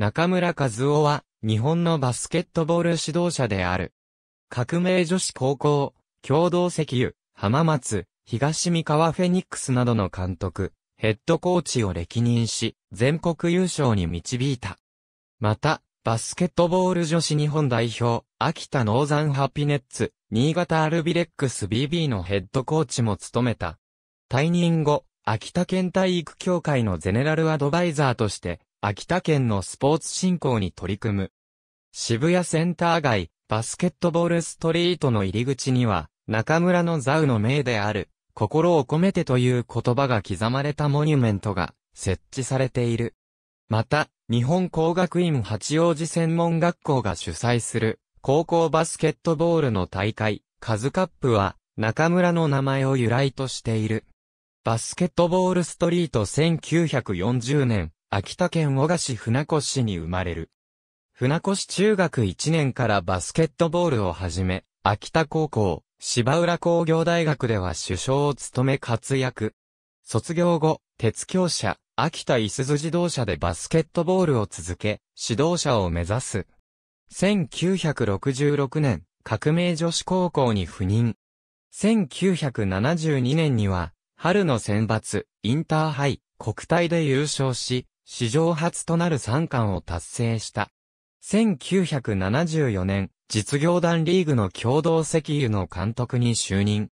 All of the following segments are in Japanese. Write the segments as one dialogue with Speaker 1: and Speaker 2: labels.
Speaker 1: 中村和夫は、日本のバスケットボール指導者である。革命女子高校、共同石油、浜松、東三河フェニックスなどの監督、ヘッドコーチを歴任し、全国優勝に導いた。また、バスケットボール女子日本代表、秋田ノーザンハピネッツ、新潟アルビレックス BB のヘッドコーチも務めた。退任後、秋田県体育協会のゼネラルアドバイザーとして、秋田県のスポーツ振興に取り組む。渋谷センター街、バスケットボールストリートの入り口には、中村のザウの名である、心を込めてという言葉が刻まれたモニュメントが設置されている。また、日本工学院八王子専門学校が主催する高校バスケットボールの大会、カズカップは中村の名前を由来としている。バスケットボールストリート1940年、秋田県小賀市船越市に生まれる。船越中学1年からバスケットボールをはじめ、秋田高校、芝浦工業大学では首相を務め活躍。卒業後、鉄橋社、秋田伊鈴自動車でバスケットボールを続け、指導者を目指す。1966年、革命女子高校に赴任。1972年には、春の選抜、インターハイ、国体で優勝し、史上初となる三冠を達成した。1974年、実業団リーグの共同石油の監督に就任。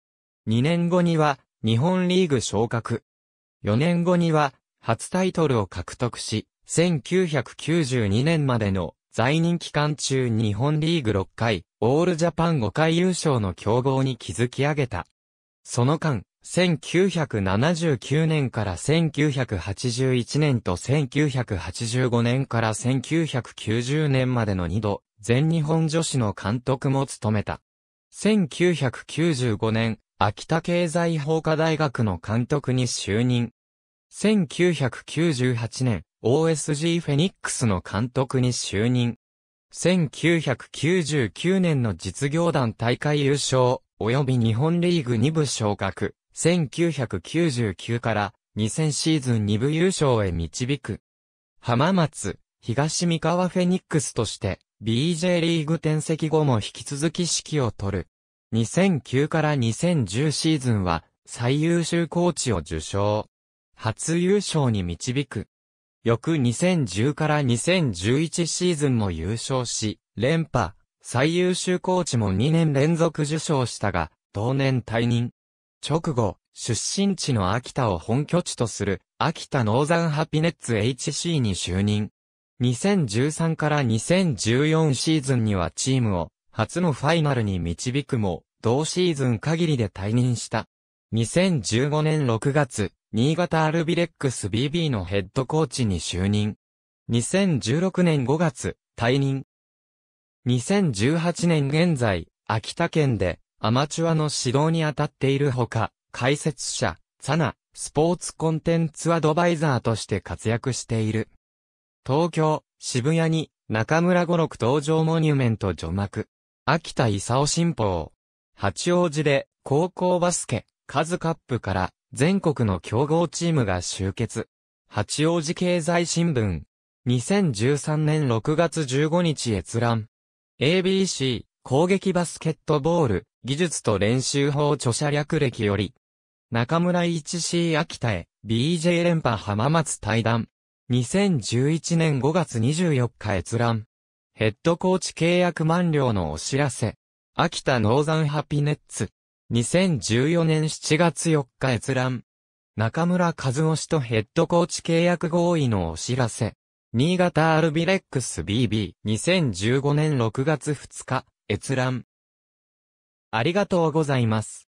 Speaker 1: 2年後には、日本リーグ昇格。4年後には、初タイトルを獲得し、1992年までの在任期間中日本リーグ6回、オールジャパン5回優勝の競合に築き上げた。その間、1979年から1981年と1985年から1990年までの2度、全日本女子の監督も務めた。1995年、秋田経済法科大学の監督に就任。1998年、OSG フェニックスの監督に就任。1999年の実業団大会優勝、及び日本リーグ2部昇格。1999から2000シーズン2部優勝へ導く。浜松、東三河フェニックスとして BJ リーグ転籍後も引き続き指揮を取る。2009から2010シーズンは最優秀コーチを受賞。初優勝に導く。翌2010から2011シーズンも優勝し、連覇、最優秀コーチも2年連続受賞したが、同年退任。直後、出身地の秋田を本拠地とする、秋田ノーザンハピネッツ HC に就任。2013から2014シーズンにはチームを初のファイナルに導くも、同シーズン限りで退任した。2015年6月、新潟アルビレックス BB のヘッドコーチに就任。2016年5月、退任。2018年現在、秋田県でアマチュアの指導に当たっているほか、解説者、サナ、スポーツコンテンツアドバイザーとして活躍している。東京、渋谷に、中村五六登場モニュメント除幕。秋田勲新報。八王子で、高校バスケ、カズカップから、全国の競合チームが集結。八王子経済新聞。2013年6月15日閲覧。ABC、攻撃バスケットボール、技術と練習法著者略歴より、中村一 c 秋田へ、BJ 連覇浜松対談。2011年5月24日閲覧。ヘッドコーチ契約満了のお知らせ。秋田ノーザンハピネッツ。2014年7月4日閲覧。中村和夫氏とヘッドコーチ契約合意のお知らせ。新潟アルビレックス BB2015 年6月2日閲覧。ありがとうございます。